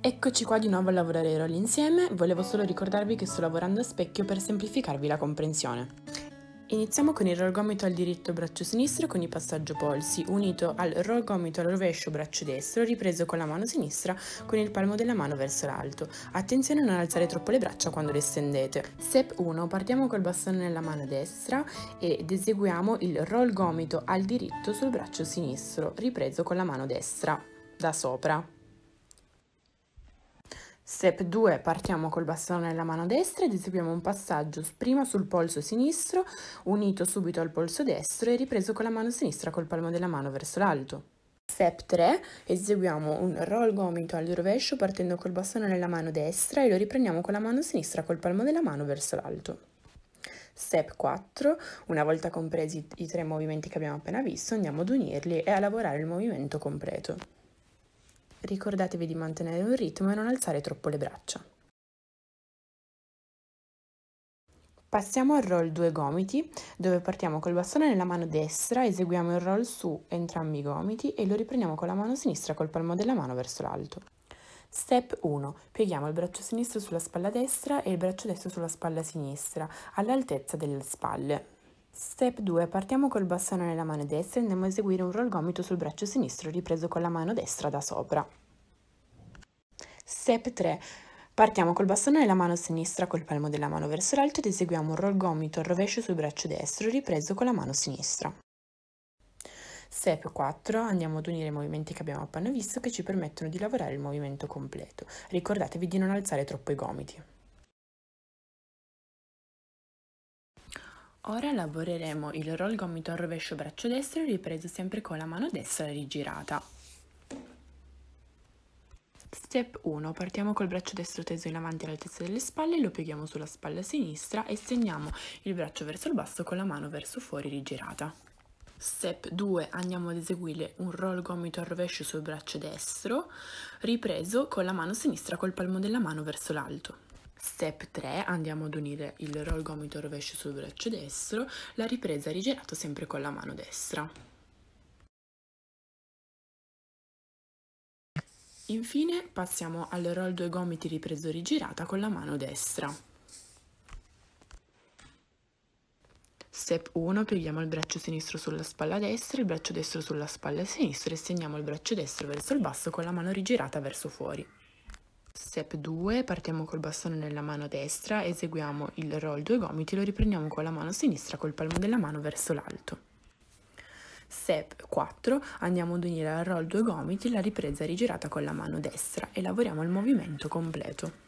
Eccoci qua di nuovo a lavorare Roll insieme, volevo solo ricordarvi che sto lavorando a specchio per semplificarvi la comprensione. Iniziamo con il roll gomito al diritto braccio sinistro con il passaggio polsi, unito al roll gomito al rovescio braccio destro, ripreso con la mano sinistra con il palmo della mano verso l'alto. Attenzione a non alzare troppo le braccia quando le stendete. Step 1. Partiamo col bastone nella mano destra ed eseguiamo il roll gomito al diritto sul braccio sinistro, ripreso con la mano destra, da sopra. Step 2, partiamo col bastone nella mano destra ed eseguiamo un passaggio prima sul polso sinistro, unito subito al polso destro e ripreso con la mano sinistra col palmo della mano verso l'alto. Step 3, eseguiamo un roll gomito al rovescio partendo col bastone nella mano destra e lo riprendiamo con la mano sinistra col palmo della mano verso l'alto. Step 4, una volta compresi i tre movimenti che abbiamo appena visto, andiamo ad unirli e a lavorare il movimento completo. Ricordatevi di mantenere un ritmo e non alzare troppo le braccia. Passiamo al roll due gomiti, dove partiamo col bastone nella mano destra, eseguiamo il roll su entrambi i gomiti e lo riprendiamo con la mano sinistra col palmo della mano verso l'alto. Step 1. Pieghiamo il braccio sinistro sulla spalla destra e il braccio destro sulla spalla sinistra, all'altezza delle spalle. Step 2. Partiamo col bastone nella mano destra e andiamo a eseguire un roll gomito sul braccio sinistro ripreso con la mano destra da sopra. Step 3. Partiamo col bastone nella mano sinistra col palmo della mano verso l'alto ed eseguiamo un roll gomito al rovescio sul braccio destro ripreso con la mano sinistra. Step 4 andiamo ad unire i movimenti che abbiamo appena visto che ci permettono di lavorare il movimento completo. Ricordatevi di non alzare troppo i gomiti. Ora lavoreremo il roll gomito al rovescio braccio destro ripreso sempre con la mano destra rigirata. Step 1. Partiamo col braccio destro teso in avanti all'altezza delle spalle, lo pieghiamo sulla spalla sinistra e steniamo il braccio verso il basso con la mano verso fuori rigirata. Step 2. Andiamo ad eseguire un roll gomito al rovescio sul braccio destro, ripreso con la mano sinistra col palmo della mano verso l'alto. Step 3, andiamo ad unire il roll gomito rovescio sul braccio destro, la ripresa rigirata sempre con la mano destra. Infine passiamo al roll 2 gomiti ripreso rigirata con la mano destra. Step 1, pieghiamo il braccio sinistro sulla spalla destra, il braccio destro sulla spalla sinistra e segniamo il braccio destro verso il basso con la mano rigirata verso fuori. Step 2, partiamo col bastone nella mano destra, eseguiamo il roll due gomiti e lo riprendiamo con la mano sinistra col palmo della mano verso l'alto. Step 4, andiamo ad unire al roll due gomiti la ripresa rigirata con la mano destra e lavoriamo il movimento completo.